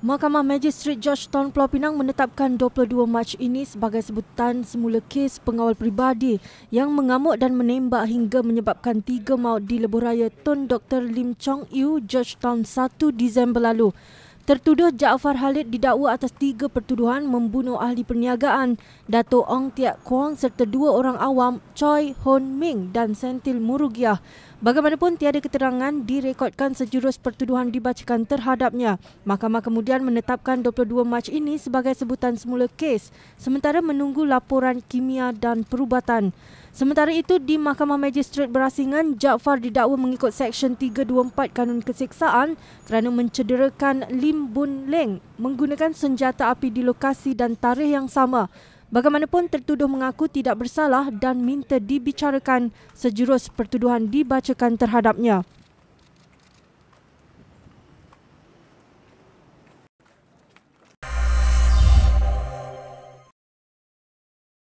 Mahkamah Magistrat Georgetown Pulau Pinang menetapkan 22 Mac ini sebagai sebutan semula kes pengawal peribadi yang mengamuk dan menembak hingga menyebabkan tiga maut di Lebuh Raya Tun Dr. Lim Chong Yu, Georgetown 1 Disember lalu. Tertuduh Jaafar Halid didakwa atas tiga pertuduhan membunuh ahli perniagaan Dato Ong Tiak Kuang serta dua orang awam Choi Hon Ming dan Sentil Murugiah. Bagaimanapun tiada keterangan direkodkan sejurus pertuduhan dibacakan terhadapnya. Mahkamah kemudian menetapkan 22 Mac ini sebagai sebutan semula kes sementara menunggu laporan kimia dan perubatan. Sementara itu di Mahkamah Magistrate Berasingan Jaafar didakwa mengikut Seksyen 324 Kanun Kesiksaan kerana mencederakan lima Bun Leng menggunakan senjata api di lokasi dan tarikh yang sama. Bagaimanapun tertuduh mengaku tidak bersalah dan minta dibicarakan sejurus pertuduhan dibacakan terhadapnya.